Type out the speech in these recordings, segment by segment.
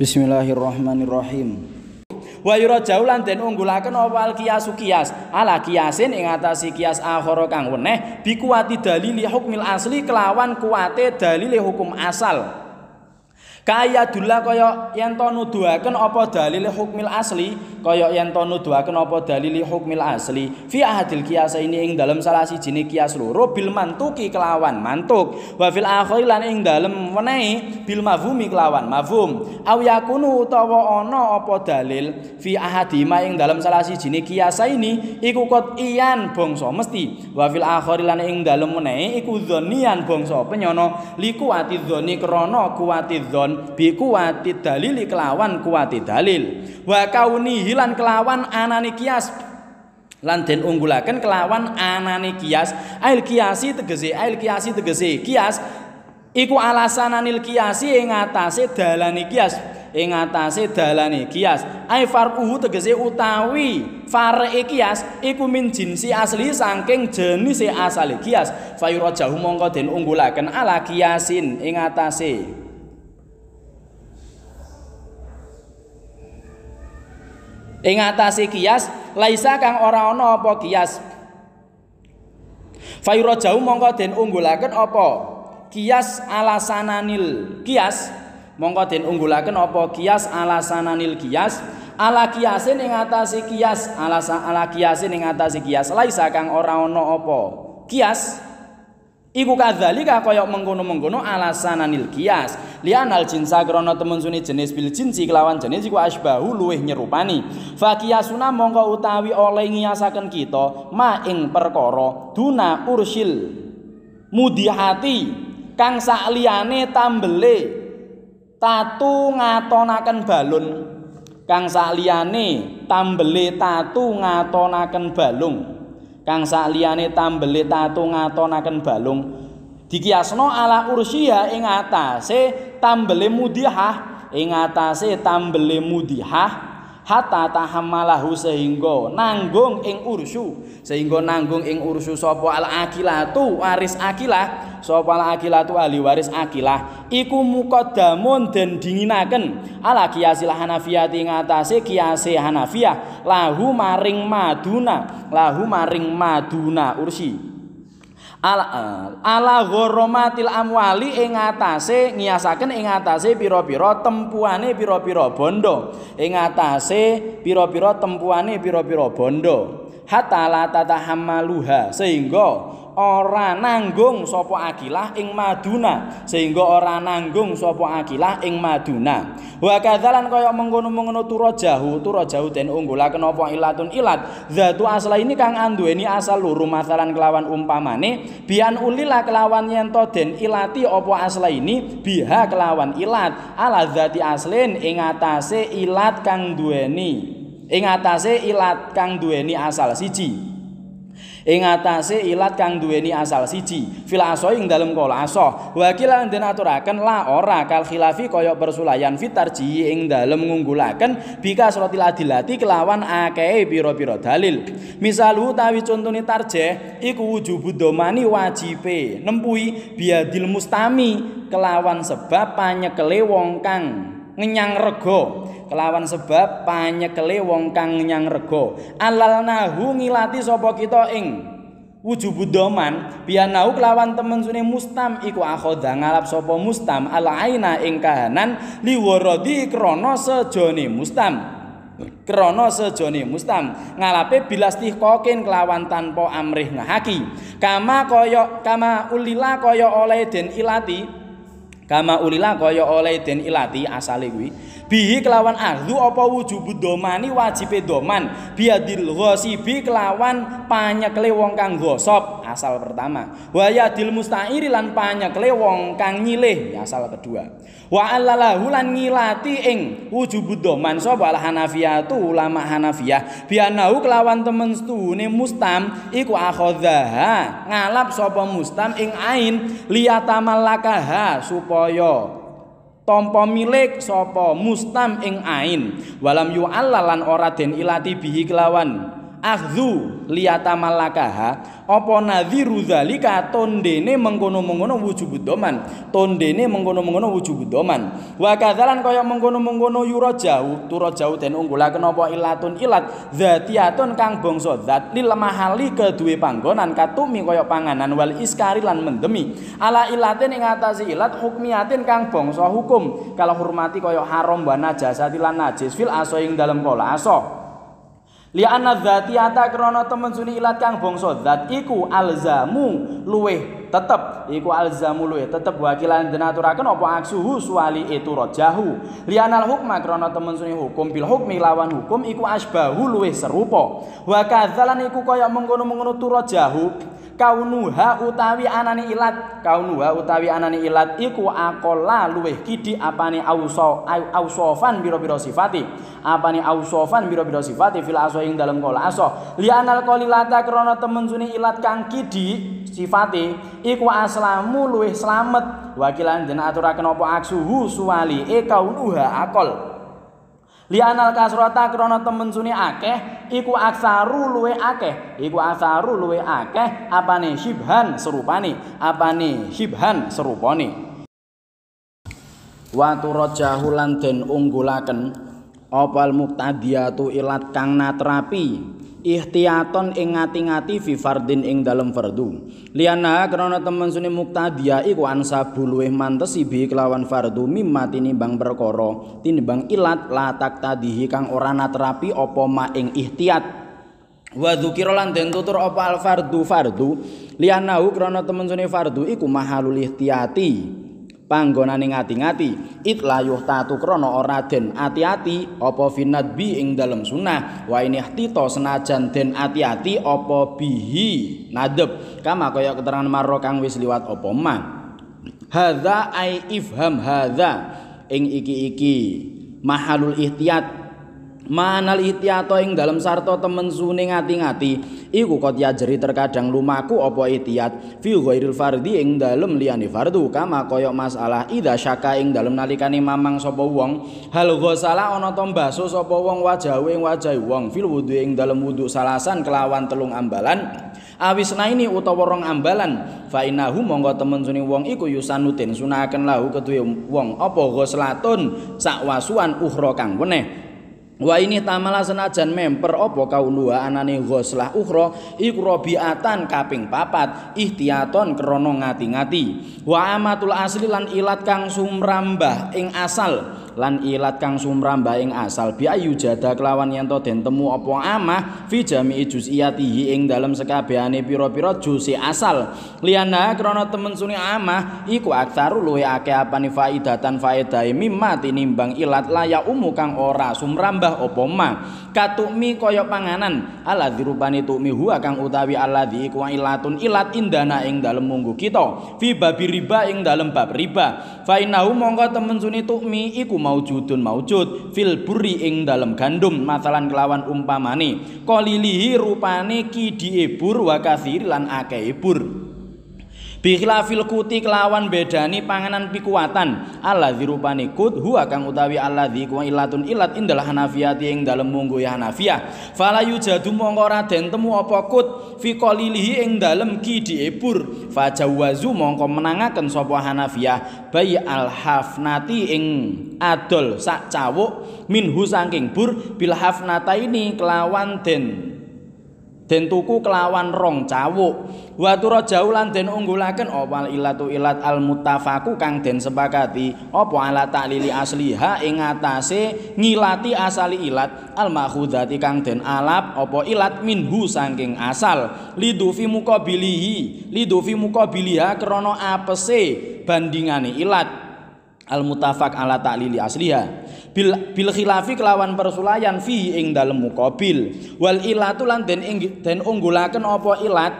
Bismillahirrahmanirrahim. Wa yurajau lan den unggulaken apa kias ala kiasin ing atasi kias akhara kang weneh bikuati dalili hukmil asli kelawan kuate dalili hukum asal. kaya dula kaya yang to nuduhaken apa dalil hukmil asli kaya yang to nuduhaken apa dalil hukmil asli fi ahadil kiasa ini ing dalam salah siji kias loro bil mantuki kelawan mantuk wa fil akhir lan ing dalam wenehi bil mavumi kelawan mavum au yakunu utawa ana apa dalil fi ma ing dalam salah siji kias ini iku kot iyan bangsa mesti wa fil akhir lan ing dalem wenehi iku dzonian bangsa penyono liku ati dzoni krana kuwati dzon Bi kuwati dalili kelawan kuwati dalil wa kauni hilan kelawan anani kias lan den unggulaken kelawan anani kias ail kiasi tegese ail kiasi tegese kias iku alasananil anil kiasi ing ngatasé dalane kias ing ngatasé dalane kias ai farquhu tegese utawi fare kias iku min jinsi asli saking jenise asale kias fayurajahu mongko den unggulaken ala kiasin ing ngatasé Ing ngatasé kias laisa kang ora ana apa kias. Fairo jauh mongko den unggulaken apa? Kias alasananil. Kias mongko den unggulaken apa? Kias alasananil kias. Ala kiasin ing ngatasé kias, alasa ala kiasin ing ngatasé kias laisa kang ora ana apa? Kias. Kias. Iku kadzalika kaya mengkono-mengkono alasananil qiyas. Lianal jinsa krana temun suni jenis bil jinsi kelawan jenis iku asbahu luweh nyerupani. Fa qiyasuna mongko utawi oleh ngiyasaken kita maing perkara duna ursil mudihati kang sak tambele tatu ngatonaken balun kang sak tambele tatu ngatonaken balung. kang sak liyane tambele tato ngatonaken balung DIKIYASNO ala ursiya ing atase tambele mudihah ing atase tambele mudihah hatta tahammalahu sehingga nanggung ing ursu sehingga nanggung ing ursu sapa al akilatu waris akilah sapa al akilatu ahli waris akilah iku muqaddamun den dinginaken ala kiasil hanafiyati ngatasé kiasé hanafiyah lahu maring maduna lahu maring maduna ursi ala eh, ala ghoromatil amwali ing atase ngiasaken ing atase pira-pira tempuane pira-pira bondo ing atase pira-pira tempuane pira-pira bondo hatta la sehingga ora nanggung sapa akilah ing maduna sehingga ora nanggung sapa akilah ing maduna wa kadzalan kaya mengono-mengono tura jahu tura jahu den unggulaken apa ilatun ilat zatu asla ini kang andueni asal luru masalan kelawan umpamane bian ulila kelawan yen to ilati apa asla ini biha kelawan ilat ala zati aslin ing atase ilat kang duweni ing atase ilat kang duweni asal siji ing atase ilat kang duweni asal siji fil aso ing dalem kala aso wa kila den aturaken la ora kal khilafi kaya bersulayan fitarji ing dalem ngunggulaken bika suratil adilati kelawan akeh pira-pira dalil misal utawi contone tarje iku wujubu domani wajibe nempui biadil mustami kelawan sebab panyekele wong kang nyang rega kelawan sebab panyekele wong kang nyang rega alalnahu ngilati sapa kita ing wujud budoman pianau kelawan temen sune mustam iku akhoda ngalap sapa mustam alaina ing kahanan liwaradi krana sejone mustam krana sejone mustam ngalape bilastih kokin kelawan tanpa amrih ngahaki kama kaya kama ulila kaya oleh den ilati kama ulila kaya oleh den ilati asale kuwi bihi kelawan ardu apa wujubu domani wajibe doman biadil ghasibi kelawan panyekle wong kang gosop asal pertama wa yadil musta'iri lan panyekle wong kang nyilih asal kedua wa allalahu lan ngilati ing wujubu doman sapa al hanafiyatu ulama hanafiyah bianahu kelawan temen nih mustam iku akhadha ngalap sapa mustam ing ain liyatamallakaha supaya tampa milik sapa mustam ing ain walam yu'allalan ora ilati bihi kelawan akhdhu liyata malakaha apa nadziru dzalika tondene mengkono-mengkono wujubudoman. doman tondene mengkono-mengkono wujubudoman. doman wa kadzalan kaya mengkono-mengkono yura jauh tura jauh den unggulaken apa ilatun ilat dzatiatun kang bangsa zat lil mahali kedue panggonan katumi kaya panganan wal iskari lan mendemi ala ilatin ing atasi ilat hukmiatin kang bangsa hukum kalau hormati kaya haram wa najasati lan najis fil aso ing dalem kala aso Li anna dzati krana temen suni ilat kang bangsa zatiku alzamu luweh tetep iku alzamu luweh tetep wakilan denaturaken apa aksuhu suwali itu rajahu li anal hukma krana temen suni hukum bil hukmi lawan hukum iku asbahu luweh serupa wa kadzalan iku kaya mengono-mengono turajahu kaunuha utawi anani ilat kaunuha utawi anani ilat iku akola luweh kidi apane auso ausofan biro-biro sifati apane ausofan biro-biro sifati fil aso ing dalem kola aso li anal qalilata krana temen suni ilat kang kidi sifati iku aslamu luweh slamet wakilan jeneng aturaken apa aksuhu suwali e kaunuha akol Lianal kasrota krono temen suni akeh Iku aksaru luwe akeh Iku aksaru luwe akeh Apane shibhan serupani Apane shibhan serupani Watu rojahu lan den unggulaken Opal muktadiatu ilat kang natrapi ihtiyaton ing ngati-ngati fi fardin ing dalem fardu liyana krana temen suni muktadia iku ansa buluih mantes ibi kelawan fardu mimma tinimbang perkara tinimbang ilat la tak tadihi kang ora natrapi apa ma ing ihtiyat wa dzukira lan tutur apa al fardu fardu liyana krana temen suni fardu iku mahalul ihtiyati panggonane ngati-ngati itlayuh tatu krana ora den ati-ati apa finad bi ing dalem sunah wa inihtito senajan den ati-ati apa bihi nadep kama kaya keterangan marro kang wis liwat apa mah hadza ai ifham hadza ing iki-iki mahalul ihtiyat manal ihtiyato ing dalem sarta temen suning ngati-ngati iku kot jeri terkadang lumaku apa ihtiyat fi ghairil fardi ing dalem liyane fardu kama kaya masalah idza syaka ing dalem nalikane mamang sapa wong hal ghasala ana to mbaso sapa wong wajahe ing wajahe wong fil wudu ing dalem wudu salasan kelawan telung ambalan Awisna ini utawa rong ambalan fainahu monggo temen suning wong iku yusanutin sunaken lahu keduwe wong apa ghuslatun sak wasuan uhra kang weneh Wa ini tamala senajan memper opo kaulua anane ghoslah ukhra iku rabiatan kaping papat ihtiyaton krana ngati-ngati wa amatul asli lan ilat kang sumrambah ing asal lan ilat kang sumramba ing asal bi ayu jada kelawan yen to den temu apa amah fi jami'i juz'iyatihi ing dalam sekabehane piro-piro jusi asal liana krana temen suni amah iku aksaru luwe akeh apane faidatan faedahe mimma tinimbang ilat laya umu kang ora sumrambah apa ma mi kaya panganan alladzi rupane mi huwa kang utawi alladzi iku ilatun ilat indana ing dalem munggu kita fi babi riba ing dalem bab riba fa mongko temen suni tukmi iku maujudun maujud fil buri ing dalam gandum masalan kelawan umpamane qalilihi rupane ki diibur wakasir lan Bikhlafil kuti kelawan bedani panganan pikuatan Allah dirupani kut utawi Allah dikuwa ilatun ilat indalah hanafiyah tiang dalam munggu ya hanafiyah Fala yujadu mongkora den temu apa kut Fiko lilihi ing dalam ki diepur Faja wazu mongko menangakan sopwa hanafiyah Bayi alhafnati ing adol sak cawuk Minhu sangking bur Bilhafnataini kelawan den den tuku kelawan rong cawuk wa turajau lan den unggulaken opal oh, ilatu ilat al muttafaku kang den sepakati apa ala taklili asliha ing atase ngilati asali ilat al makhudati kang den alap apa ilat minhu saking asal lidufi muqabilihi lidufi muqabiliha krana apese bandingane ilat al mutafak ala taklili asliha bil bil khilafi kelawan persulayan fi ing dalem mukabil wal ilatu lan den den unggulaken apa ilat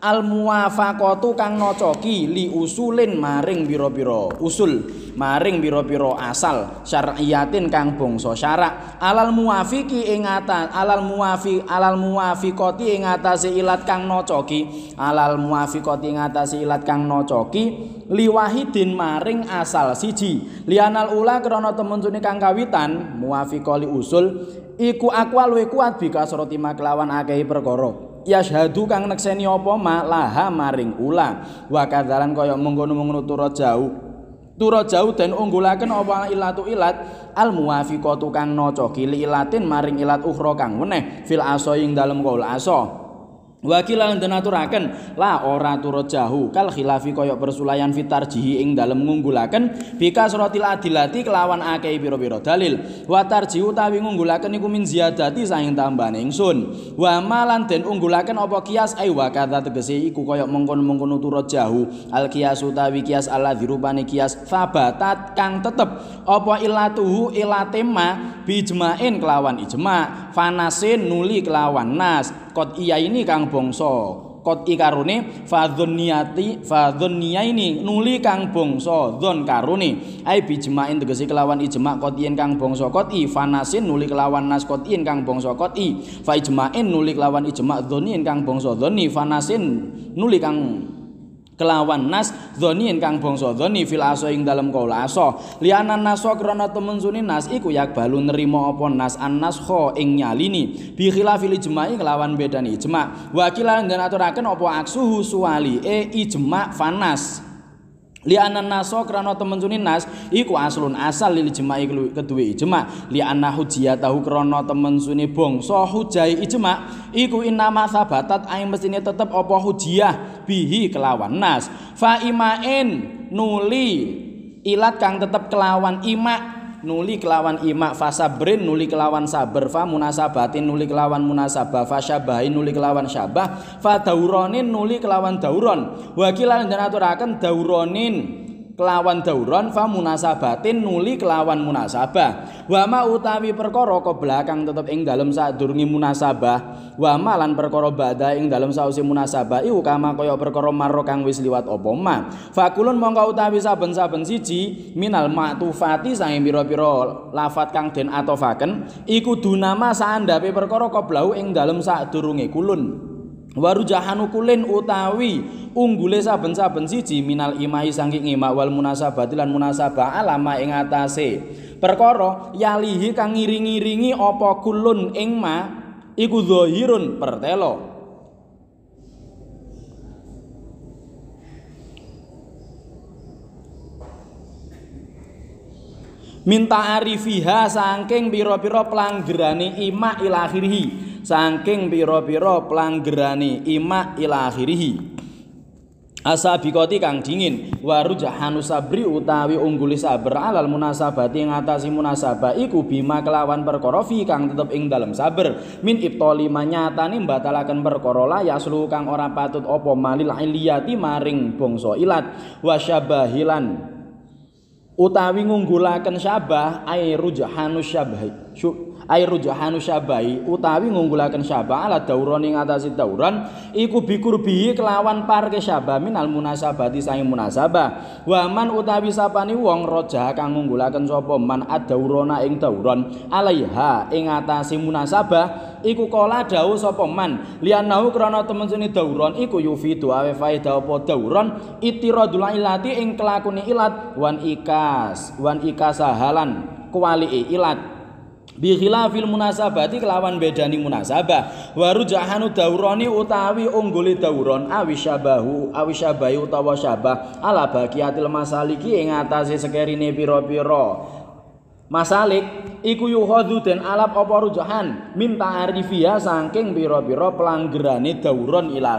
al muwafaqatu kang nocoki li usulin maring biro-biro usul maring biro-biro asal syar'iyatin kang bangsa syarak alal muwafiqi ing alal muwafi alal muwafiqati ing ilat kang nocoki alal muwafiqati ing ilat kang nocoki li wahidin maring asal siji lianal ula krana temunjune kang kawitan muwafiqali usul iku akwal wa kuat bi kasrati maklawan akehi perkara yashadu kang nekseni apa ma laha maring ula wa kadzalan kaya mengko-mengko turu jauh turu jauh den unggulaken apa ilatu ilat al muwafiqatu kang noco kili ilatin maring ilat ukhra kang meneh fil aso ing dalem kaul aso Wakil lan denaturaken la ora turut jahu kal khilafi kaya persulayan fitar ing dalem ngunggulaken bi kasratil adilati kelawan akeh pira-pira dalil wa tarji utawi ngunggulaken iku min ziyadati saing tambane ingsun wa malan den unggulaken apa kias ai kata tegese iku kaya mengkon-mengkon turut jahu al kias utawi kias ala kias fabatat kang tetep apa illatuhu illatema bijmain kelawan ijma' fanasin nuli kelawan nas kot iya ini kang bongso kot ikarune fadhoniyati fadhoniya ini nuli kang bongso don karune ai tegesi kelawan ijma' kot iyan kang bongso kot i fanasin nuli kelawan nas kot iyan kang bongso kot i fa ijma'in nuli kelawan ijma' don kang bongso doni fanasin nuli kang kelawan nas Dhoni kang bangsa dhoni fil aso ing dalem kaula aso. Lianan naso krana temen suni nas iku yak balu nerima apa nas an naskho ing nyalini. Bi khilafil ijma'i kelawan bedani ijma'. Wakilan dan aturaken apa aksuhu suwali e ijma' fanas liana naso krana temen suni nas iku aslun asal lil jema'i kedue ijma liana hujia tahu krana temen suni bangsa hujai ijma iku inama sabatat aing mestine tetep apa hujiah bihi kelawan nas fa imain nuli ilat kang tetep kelawan imak nuli kelawan imak fasabrin nuli kelawan sabar fa munasabatin nuli kelawan munasabah fasyabahin nuli kelawan syabah fa dauronin nuli kelawan dauron wakilan dan aturakan dauronin kelawan dauron fa munasabatin nuli kelawan munasabah wama utawi perkara ke belakang tetep ing dalem durungi munasabah wama lan perkara badha ing dalem sausi munasabah iu kama kaya perkara marro kang wis liwat apa fakulun mongka utawi saben-saben siji minal matufati sange pira-pira lafat kang den atofaken iku dunama sandape perkara koblau ing dalem durungi kulun Waru jahanukulin utawi unggule saben-saben siji minal imahi sangking ima wal munasabati lan munasabah alama ing atase. Perkara yalihi kang ngiring-iringi apa kulun ing ma iku zahirun pertelo. Minta arifiha sangking piro-piro pelanggerane ima ilakhirhi saking pira-pira pelanggerane ima ila akhirih asabikoti kang dingin warujahanu sabri utawi ungguli sabar alal munasabati ngatasi munasabah iku bima kelawan perkara kang tetep ing dalam sabar min ibtali manyatane mbatalaken perkara la yaslu kang ora patut opo malil iliyati maring bangsa ilat wasyabahilan utawi ngunggulaken syabah ai rujahanu syabah airujahanu syabai utawi ngunggulaken syabah ala dauron ing atasi dauron iku bikur bihi kelawan parke syabah minal munasabati sae munasabah waman utawi sapani wong raja kang ngunggulaken sapa man adaurona ing dauron alaiha ing atasi munasabah iku kala dawu sapa man lianahu krana temensune dauron iku yufidu awe faida apa dauron itiradul ilati ing kelakune ilat wan ikas wan ikasahalan kuali ilat bi khilafil munasabati kelawan bedani munasabah warujahanu jahanu dauroni utawi unggule dauron awisyabahu awisyabahi utawa syabah ala baqiyatil masaliki ing atase sekerine pira-pira Masalik iku yuhadzu den alap apa rujahan minta arifia saking pira-pira pelanggerane dauron ila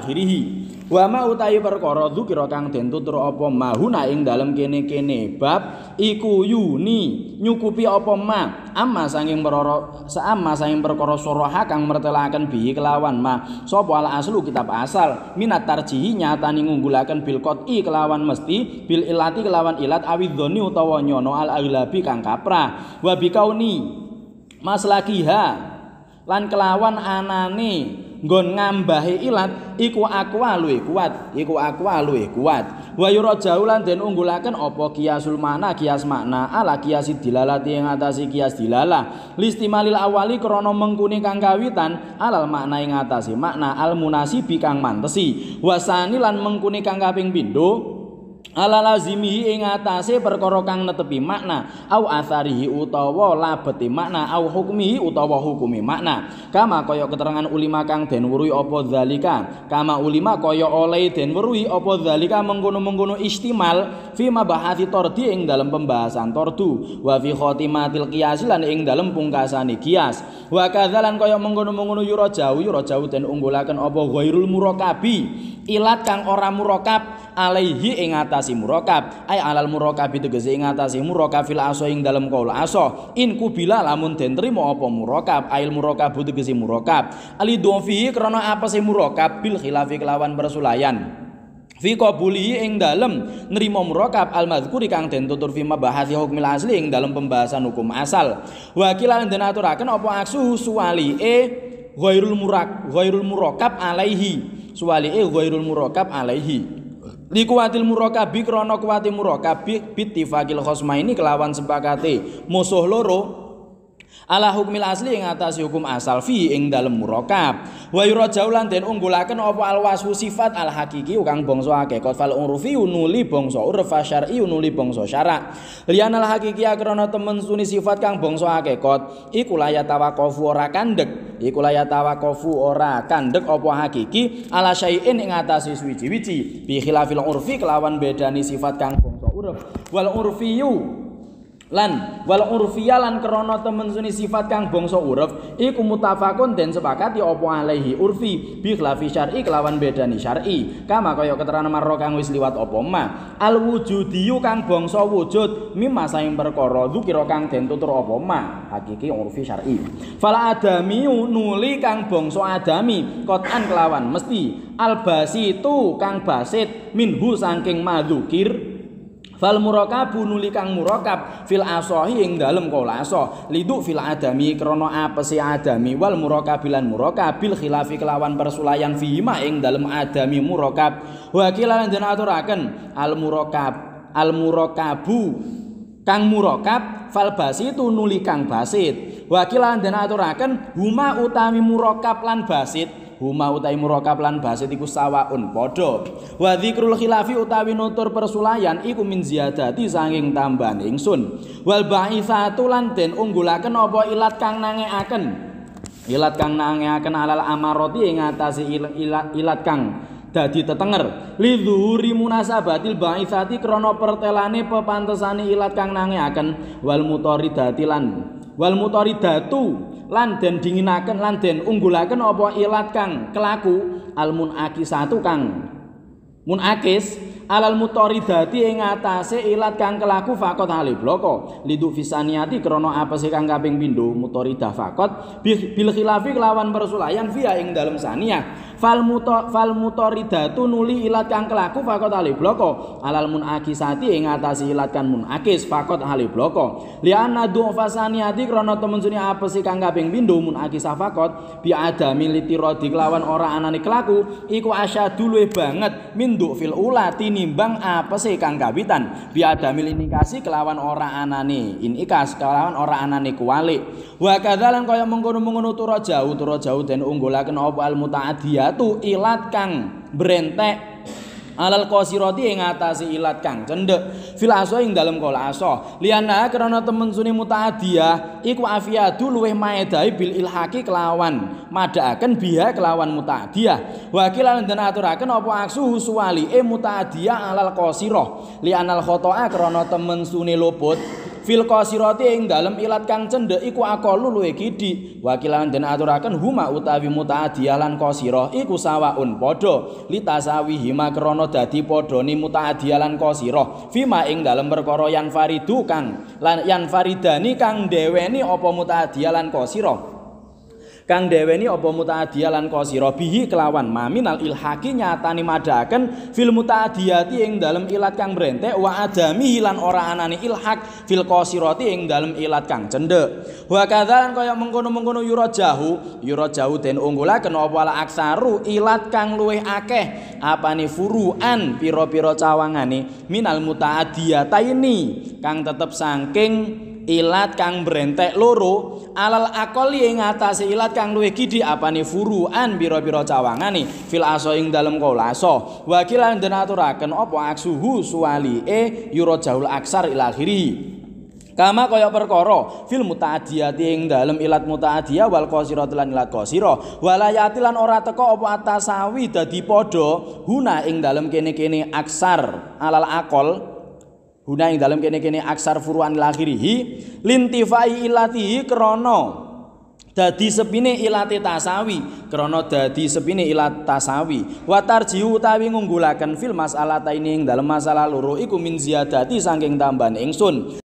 Wa ma utai perkara dzikira kang den tutur apa mahuna ing dalem kene-kene bab iku yuni nyukupi apa ma amma sanging perkara saamma sanging perkara suraha kang mertelaken bi kelawan ma sapa al aslu kitab asal minat tarjihi nyatani ngunggulaken bil qat'i kelawan mesti bil ilati kelawan ilat awidzoni utawa nyono al aglabi kang kaprah wa bikauni maslakiha lan kelawan anane ngon ngambahi ilat iku aku luwih kuat iku aku luwih kuat wa yura jaulan den unggulaken apa kiasul mana kias makna ala kiasi dilalati ing atasi kias dilalah listimalil awali krana mengkuni kang kawitan alal makna ing atasi makna al munasibi kang mantesi wasani lan mengkuni kang kaping pindho ala lazimihi ing atase perkara kang netepi makna au asarihi utawa labeti makna au hukmihi utawa hukumi makna kama kaya keterangan ulima kang den weruhi apa zalika kama ulima kaya oleh den weruhi apa zalika mengkono-mengkono istimal fi mabahati tordi ing dalam pembahasan tordu wa fi khatimatil qiyas lan ing dalam pungkasane kias wa kadzalan kaya mengkono-mengkono yura jauh yura jauh den unggulaken apa ghairul murakabi ilat kang ora murakab alaihi ing atasi murakab ai alal murakab itu geze ing atasi murakab fil aso ing dalem kaul aso in kubila lamun den trimo apa murakab ail murakab itu geze murakab ali dofi krana apa sih murakab bil khilafi kelawan bersulayan fi qabuli ing dalem nrimo murakab al madzkuri kang den tutur fi mabahasi hukmil asli ing dalem pembahasan hukum asal wakilan den aturaken apa suwali e ghairul murak ghairul murakab alaihi e ghairul murakab alaihi Likuwatil murakabi krono kuwati murakabi bitifakil khosma ini kelawan sepakati musuh loro ala hukumil asli ing atase hukum asal fi ing dalem murakab wa yurajau lan den unggulaken apa al sifat alhakiki hakiki kang bangsa akeh qatfal urufi nuli bangsa urf syar'i nuli bangsa syarak liyan alhakiki hakiki temen suni sifat kang bangsa akeh qat iku la ya ora kandeg iku la ya ora kandeg apa hakiki ala syai'in ing atase suwi-wici bi khilafil urfi kelawan bedani sifat kang bangsa urf wal urfiyu Lan wal urfiya lan krana temen suni sifat kang bangsa urf iku mutafakun den sepakati apa alaihi urfi bi khilafi syar'i kelawan bedani syar'i kama kaya keterangan marro kang wis liwat apa ma al wujudiyu kang bangsa wujud mimma saing perkara dzukira kang den tutur apa ma hakiki urfi syar'i fala adami nuli kang bangsa adami kotan kelawan mesti al basitu kang basit minhu saking madzukir Fal murakabu nuli kang murakab fil asahi ing dalem kolaso lidu fil adami krana apese adami wal murakabilan murakabil khilafi kelawan persulayan fihima ing dalem adami murakab wa kila lan aturaken al murakab al murakabu kang murakab fal basitu nuli kang basit wa kila lan aturaken huma utami murakab lan basit huma utai murakab lan basit iku sawaun padha wa dzikrul khilafi utawi nutur persulayan iku min ziyadati sanging tambahan ingsun wal ba'ifatu lan den unggulaken apa ilat kang nangeaken ilat kang nangeaken alal amarati ing ngatasi ilat, kang dadi tetenger li dhuhuri munasabatil ba'ifati krana pertelane pepantesani ilat kang nangeaken wal mutaridati wal mutaridatu lan den dinginaken lan den unggulaken apa ilat kang kelaku almun aki kang. Mun munakis alal mutoridati ing atase ilat kang kelaku fakot hale bloko liduk fisaniati krana apa sih kang kaping pindho mutoridah fakot bil khilafi kelawan persulayan via ing dalam saniyah fal muto fal mutoridatu nuli ilat kang kelaku fakot hale bloko alal munakisati ing atase ilat kang munakis fakot hale bloko liana du fasaniati krana temen suni apa sih kang kaping pindho munakis fakot bi ada militi rodi kelawan ora anane kelaku iku dulu banget minduk fil ulati nimbang apa sih kang kawitan biadamil kasih kelawan ora anane inikas kelawan ora anane kuwalik wa kadzalan kaya mengkono-mengkono turu jauh turu jauh den unggulaken apa al mutaadiyatu ilat kang brentek alal qasirati ing atasi ilat kang cendhek fil aso ing dalem kol aso liyana karena temen suni mutaadiyah iku afiyadu luweh maedai bil ilhaki kelawan madhaaken biha kelawan mutaadiyah wa kila lan aturaken apa aksu suwali e mutaadiyah alal qasirah lianal khata'a karena temen suni luput fil qasirati ing dalem ilat kang cendhek iku aqalu luwe gidi wakilan den aturaken huma utawi mutaadiyah lan qasirah iku sawaun padha litasawi hima krana dadi padhani mutaadiyah lan qasirah fima ing dalem perkara yang faridu kang lan yan faridani kang dheweni apa mutaadiyah lan qasirah kang dheweni apa mutaadiyah lan qasira bihi kelawan maminal ilhaqi nyatani madaken fil mutaadiyati ing dalem ilat kang brentek wa adami lan ora anane ilhaq fil qasirati ing dalem ilat kang cendhek wa kadzalan kaya mengkono-mengkono yura jahu yura jahu den unggulaken apa ala aksaru ilat kang luweh akeh apane furuan piro-piro cawangane minal mutaadiyata ini kang tetep saking ilat kang brentek loro alal akoli ing atase ilat kang luwih gidi apane furuan biro-biro cawangan fil aso ing dalem kolaso wakilan denaturaken opo aksuhu suwali e yuro jahul aksar ilakhiri Kama kaya perkara fil mutaadiyati ing dalem ilat mutaadiya wal qasirat lan ilat qasira walayati lan ora teko apa atasawi dadi padha huna ing dalem kene-kene aksar alal aqal Huna ing dalam kene-kene aksar furuan lahirihi lintifai ilatihi krono dadi sepine ilate tasawi krono dadi sepine ilat tasawi watarji utawi ngunggulaken fil masalah ini ing dalam masalah loro iku min ziyadati sangking tambahan ingsun